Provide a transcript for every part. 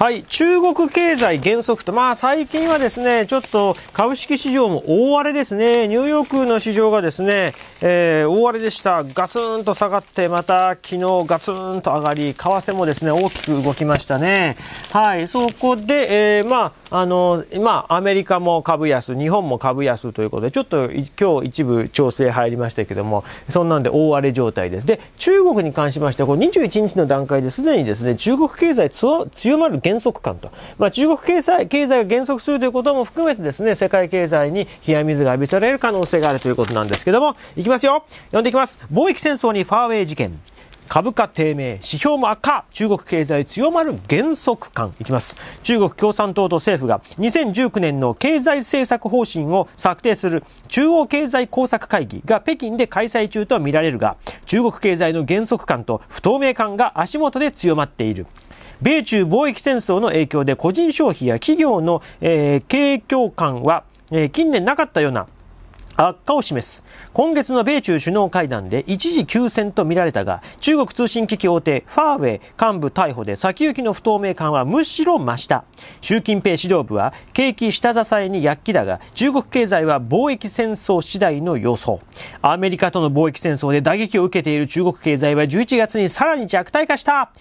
はい、中国経済減速と、まあ最近はですね、ちょっと株式市場も大荒れですね、ニューヨークの市場がですね、えー、大荒れでした、ガツンと下がって、また昨日ガツンと上がり、為替もですね、大きく動きましたね。はい、そこで、えー、まあ、あの、まあ、アメリカも株安、日本も株安ということで、ちょっと今日一部調整入りましたけども、そんなんで大荒れ状態です。で、中国に関しましては、この21日の段階ですでにですね、中国経済強まる減速感と、まあ、中国経済経済が減速するということも含めてですね、世界経済に冷や水が浴びされる可能性があるということなんですけども、いきますよ。読んでいきます。貿易戦争にファーウェイ事件。株価低迷、指標も悪化、中国経済強まる減速感。いきます。中国共産党と政府が2019年の経済政策方針を策定する中央経済工作会議が北京で開催中と見られるが、中国経済の減速感と不透明感が足元で強まっている。米中貿易戦争の影響で個人消費や企業の、えー、景況感は、えー、近年なかったような悪化を示す。今月の米中首脳会談で一時休戦と見られたが、中国通信機器大手ファーウェイ幹部逮捕で先行きの不透明感はむしろ増した。習近平指導部は景気下支えに躍起だが、中国経済は貿易戦争次第の予想。アメリカとの貿易戦争で打撃を受けている中国経済は11月にさらに弱体化した。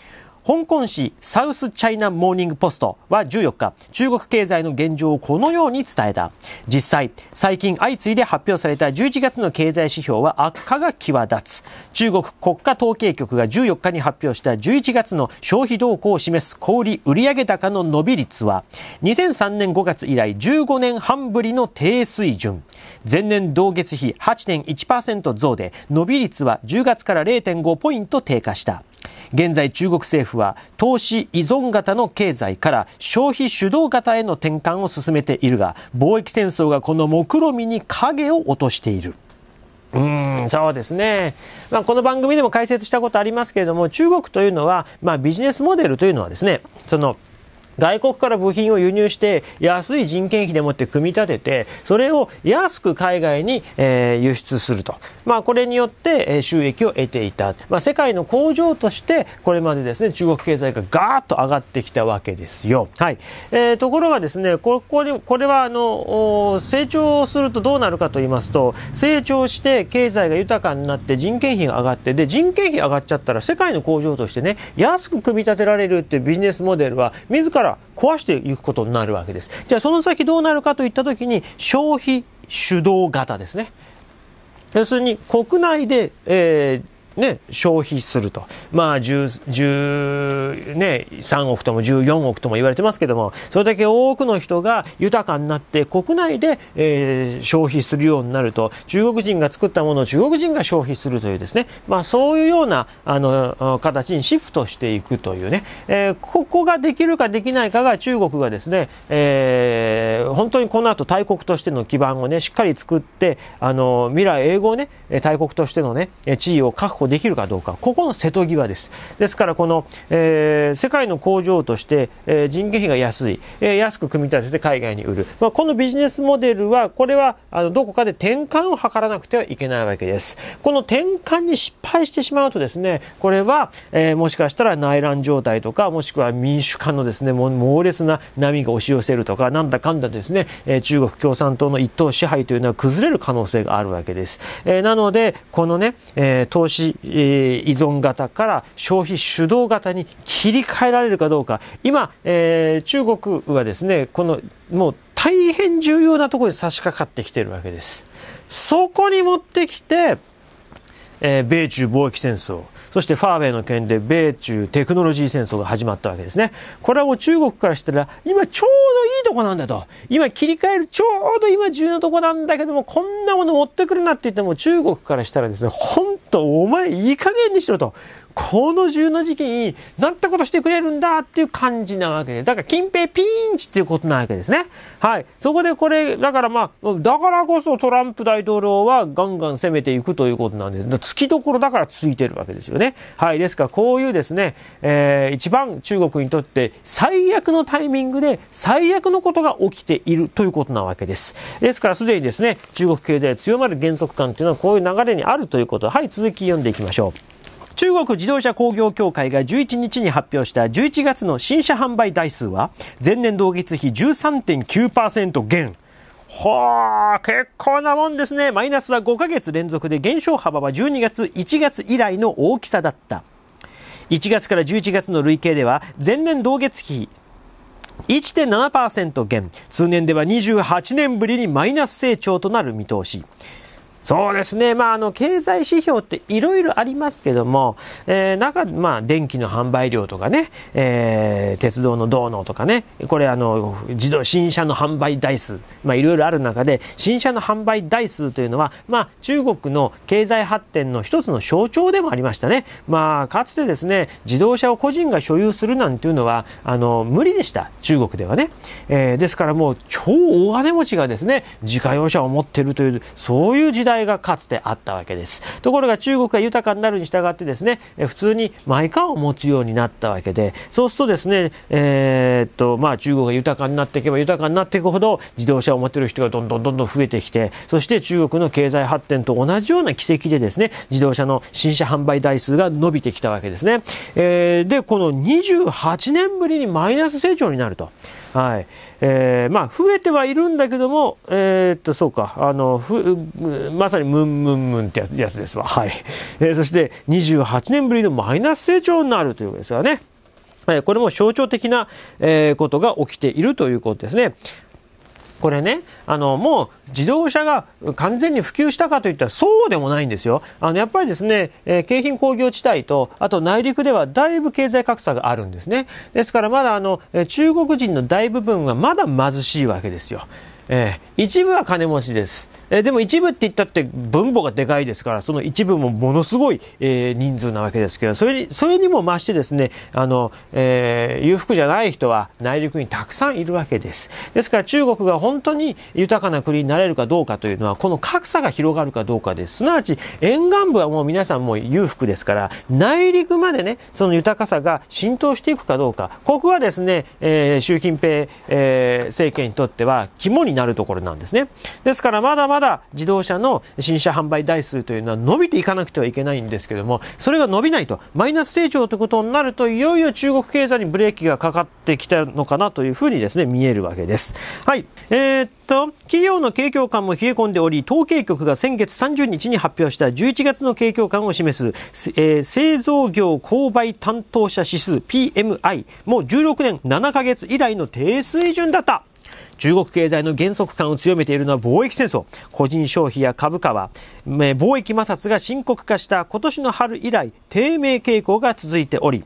香港紙サウスチャイナモーニングポストは14日、中国経済の現状をこのように伝えた。実際、最近相次いで発表された11月の経済指標は悪化が際立つ。中国国家統計局が14日に発表した11月の消費動向を示す小売売上高の伸び率は、2003年5月以来15年半ぶりの低水準。前年同月比8.1%増で、伸び率は10月から0.5ポイント低下した。現在中国政府は投資依存型の経済から消費主導型への転換を進めているが貿易戦争がこの目論見に影を落としている。うん、そうですね。まあ、この番組でも解説したことありますけれども、中国というのは、まあ、ビジネスモデルというのはですね、その、外国から部品を輸入して、安い人件費でもって組み立てて、それを安く海外に、えー、輸出すると。まあ、これによって、え収益を得ていた。まあ、世界の工場として、これまでですね、中国経済がガーッと上がってきたわけですよ。はい。えー、ところがですね、ここに、これは、あの、成長するとどうなるかと言いますと、成長して経済が豊かになって人件費が上がって、で、人件費上がっちゃったら世界の工場としてね、安く組み立てられるっていうビジネスモデルは、自らら壊していくことになるわけです。じゃあその先どうなるかといったときに消費主導型ですね。要するに国内で、えーね、消費すると。まあ、10、ね、3億とも14億とも言われてますけども、それだけ多くの人が豊かになって国内で、えー、消費するようになると、中国人が作ったものを中国人が消費するというですね、まあ、そういうような、あの、形にシフトしていくというね、えー、ここができるかできないかが中国がですね、えー、本当にこの後大国としての基盤をね、しっかり作って、あの、未来永劫ね、大国としてのね、地位を確保できるかどうか、ここの瀬戸際です。ですから、この、えー、世界の工場として、えー、人件費が安い、えー、安く組み立てて海外に売る。まあ、このビジネスモデルは、これは、あの、どこかで転換を図らなくてはいけないわけです。この転換に失敗してしまうとですね、これは、えー、もしかしたら内乱状態とか、もしくは民主化のですね、猛烈な波が押し寄せるとか、なんだかんだですね、えー、中国共産党の一党支配というのは崩れる可能性があるわけです。えー、なので、このね、えー、投資費依存型から消費主導型に切り替えられるかどうか今、えー、中国はですねこのもう大変重要なところに差し掛かってきているわけです。そこに持ってきてえー、米中貿易戦争、そしてファーウェイの件で米中テクノロジー戦争が始まったわけですね。これはもう中国からしたら、今ちょうどいいとこなんだと。今切り替えるちょうど今重要なとこなんだけども、こんなもの持ってくるなって言っても中国からしたらですね、ほんとお前いい加減にしろと。この銃の事件、なんてことしてくれるんだっていう感じなわけで、だから近平ピンチっていうことなわけですね。はい。そこでこれ、だからまあ、だからこそトランプ大統領はガンガン攻めていくということなんです。つきどころだからついてるわけですよね。はい。ですからこういうですね、えー、一番中国にとって最悪のタイミングで最悪のことが起きているということなわけです。ですからすでにですね、中国経済強まる減速感というのはこういう流れにあるということ。はい、続き読んでいきましょう。中国自動車工業協会が11日に発表した11月の新車販売台数は前年同月比13.9%減。はあ、結構なもんですね。マイナスは5ヶ月連続で減少幅は12月、1月以来の大きさだった。1月から11月の累計では前年同月比1.7%減。通年では28年ぶりにマイナス成長となる見通し。そうですね、まあ、あの経済指標っていろいろありますけども、えー、中、まあ、電気の販売量とかね、えー、鉄道の道うのとかね、これあの自動、新車の販売台数、いろいろある中で、新車の販売台数というのは、まあ、中国の経済発展の一つの象徴でもありましたね、まあ、かつてですね自動車を個人が所有するなんていうのはあの無理でした、中国ではね。えー、ですから、もう超大金持ちがですね自家用車を持っているという、そういう時代代がかつてあったわけですところが中国が豊かになるに従ってですね普通にマイカーを持つようになったわけでそうするとですね、えー、っとまあ、中国が豊かになっていけば豊かになっていくほど自動車を持っている人がどんどんどんどん増えてきてそして中国の経済発展と同じような軌跡でですね自動車の新車販売台数が伸びてきたわけですね、えー、でこの28年ぶりにマイナス成長になると。はいえーまあ、増えてはいるんだけども、えー、っとそうかあのふまさにムンムンムンってやつですわ、はいえー、そして28年ぶりのマイナス成長になるというわけですからね。これも象徴的なことが起きているということですね。これね、あの、もう自動車が完全に普及したかといったらそうでもないんですよ。あの、やっぱりですね、えー、京浜工業地帯と、あと内陸ではだいぶ経済格差があるんですね。ですからまだあの、中国人の大部分はまだ貧しいわけですよ。えー、一部は金持ちです、えー、でも一部って言ったって分母がでかいですからその一部もものすごい、えー、人数なわけですけどそれにそれにも増してですねあの、え裕福じゃない人は内陸にたくさんいるわけですですから中国が本当に豊かな国になれるかどうかというのはこの格差が広がるかどうかですすなわち沿岸部はもう皆さんもう裕福ですから内陸までねその豊かさが浸透していくかどうかここはですね、え習近平、え政権にとっては肝になるところなんですね。ですからまだまだ自動車の新車販売台数というのは伸びていかなくてはいけないんですけども、それが伸びないと、マイナス成長ということになると、いよいよ中国経済にブレーキがかかってきたのかなというふうにですね、見えるわけです。はい。えー、っと、企業の景況感も冷え込んでおり、統計局が先月30日に発表した11月の景況感を示す、えー、製造業購買担当者指数 PMI も16年7ヶ月以来の低水準だった。中国経済の減速感を強めているのは貿易戦争。個人消費や株価は、貿易摩擦が深刻化した今年の春以来、低迷傾向が続いており、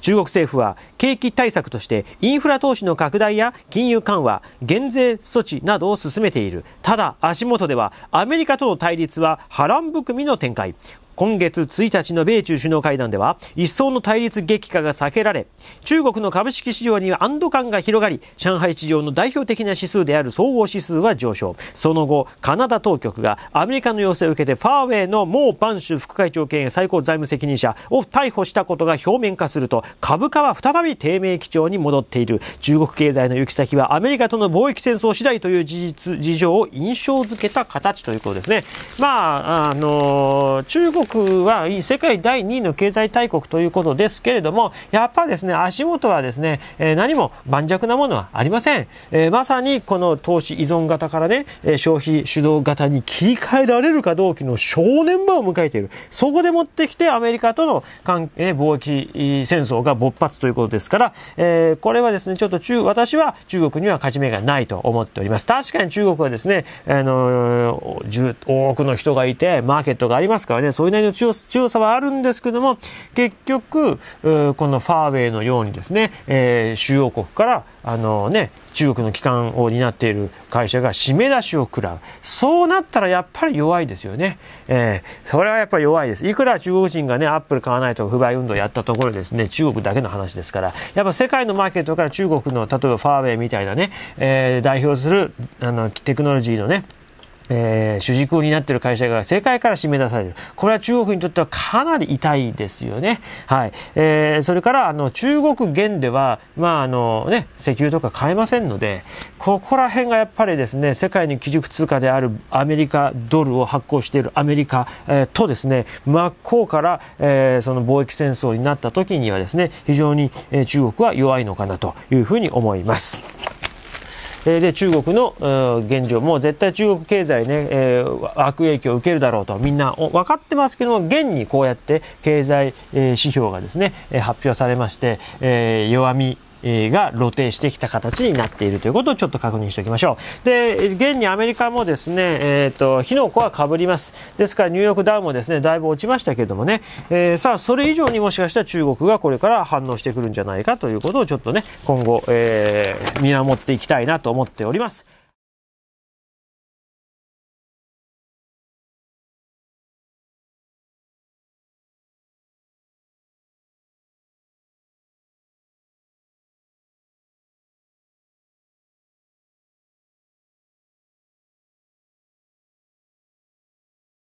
中国政府は景気対策としてインフラ投資の拡大や金融緩和、減税措置などを進めている。ただ足元ではアメリカとの対立は波乱含みの展開。今月1日の米中首脳会談では一層の対立激化が避けられ中国の株式市場には安堵感が広がり上海市場の代表的な指数である総合指数は上昇その後カナダ当局がアメリカの要請を受けてファーウェイのモー・バンシュ副会長兼最高財務責任者を逮捕したことが表面化すると株価は再び低迷基調に戻っている中国経済の行き先はアメリカとの貿易戦争次第という事実事情を印象づけた形ということですね。まああの中国国は世界第2位の経済大国ということですけれども、やっぱですね、足元はですね、えー、何も盤石なものはありません。えー、まさにこの投資依存型からね、消費主導型に切り替えられるかどうかの正念場を迎えている。そこで持ってきてアメリカとの関係、貿易戦争が勃発ということですから、えー、これはですね、ちょっと中、私は中国には勝ち目がないと思っております。確かに中国はですね、あのー、多くの人がいて、マーケットがありますからね、そういうなりの強さはあるんですけども、結局、このファーウェイのようにですね、えー、主要国から、あのね、中国の機関を担っている会社が締め出しを食らう。そうなったらやっぱり弱いですよね。えー、それはやっぱり弱いです。いくら中国人がね、アップル買わないと不買運動やったところですね、中国だけの話ですから、やっぱ世界のマーケットから中国の、例えばファーウェイみたいなね、えー、代表する、あの、テクノロジーのね、えー、主軸を担っている会社が世界から締め出される。これは中国にとってはかなり痛いですよね。はい。えー、それから、あの、中国元では、まあ、あのね、石油とか買えませんので、ここら辺がやっぱりですね、世界の基軸通貨であるアメリカドルを発行しているアメリカ、えー、とですね、真っ向から、えー、その貿易戦争になった時にはですね、非常に、えー、中国は弱いのかなというふうに思います。えで中国の現状も絶対中国経済ね、えー、悪影響を受けるだろうとみんな分かってますけども現にこうやって経済、え指標がですね発表されまして、えー、弱みが露呈してきた形になっているということをちょっと確認しておきましょう。で、現にアメリカもですね、えっ、ー、と、火の粉はかぶります。ですからニューヨークダウンもですね、だいぶ落ちましたけどもね、えー、さあ、それ以上にもしかしたら中国がこれから反応してくるんじゃないかということをちょっとね、今後、えー、見守っていきたいなと思っております。